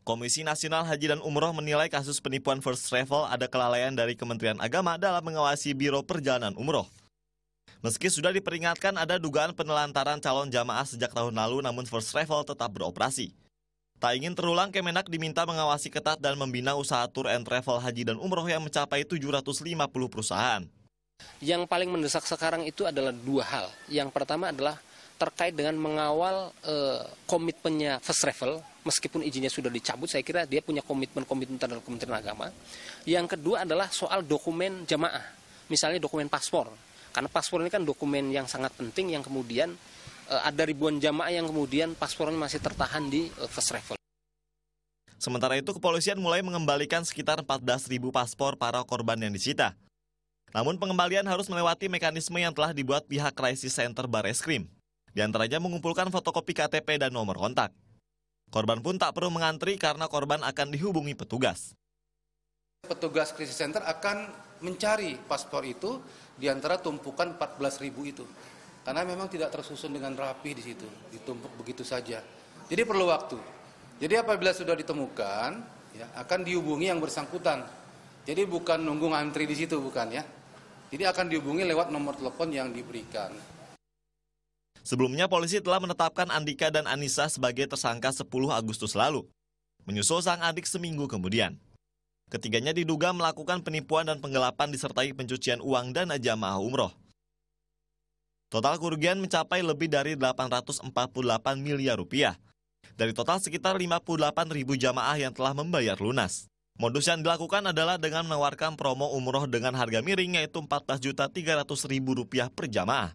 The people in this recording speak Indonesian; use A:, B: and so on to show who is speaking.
A: Komisi Nasional Haji dan Umroh menilai kasus penipuan First Travel ada kelalaian dari Kementerian Agama dalam mengawasi Biro Perjalanan Umroh. Meski sudah diperingatkan ada dugaan penelantaran calon jamaah sejak tahun lalu, namun First Travel tetap beroperasi. Tak ingin terulang, Kemenak diminta mengawasi ketat dan membina usaha tour and travel haji dan umroh yang mencapai 750 perusahaan.
B: Yang paling mendesak sekarang itu adalah dua hal. Yang pertama adalah terkait dengan mengawal e, komitmennya first travel meskipun izinnya sudah dicabut saya kira dia punya komitmen-komitmen terhadap Kementerian Agama. Yang kedua adalah soal dokumen jamaah. Misalnya dokumen paspor. Karena paspor ini kan dokumen yang sangat penting yang kemudian eh, ada ribuan jamaah yang kemudian paspornya masih tertahan di eh, first travel.
A: Sementara itu kepolisian mulai mengembalikan sekitar 14.000 paspor para korban yang disita. Namun pengembalian harus melewati mekanisme yang telah dibuat pihak Crisis Center Bareskrim. Di antaranya mengumpulkan fotokopi KTP dan nomor kontak. Korban pun tak perlu mengantri karena korban akan dihubungi petugas.
C: Petugas krisis center akan mencari paspor itu di antara tumpukan 14.000 itu. Karena memang tidak tersusun dengan rapi di situ, ditumpuk begitu saja. Jadi perlu waktu. Jadi apabila sudah ditemukan, ya, akan dihubungi yang bersangkutan. Jadi bukan nunggu ngantri di situ, bukan ya. Jadi akan dihubungi lewat nomor telepon yang diberikan.
A: Sebelumnya polisi telah menetapkan Andika dan Anissa sebagai tersangka 10 Agustus lalu, menyusul sang adik seminggu kemudian. Ketiganya diduga melakukan penipuan dan penggelapan disertai pencucian uang dana jamaah umroh. Total kerugian mencapai lebih dari 848 miliar rupiah. Dari total sekitar 58 ribu jamaah yang telah membayar lunas. Modus yang dilakukan adalah dengan menawarkan promo umroh dengan harga miring yaitu 14.300.000 rupiah per jamaah.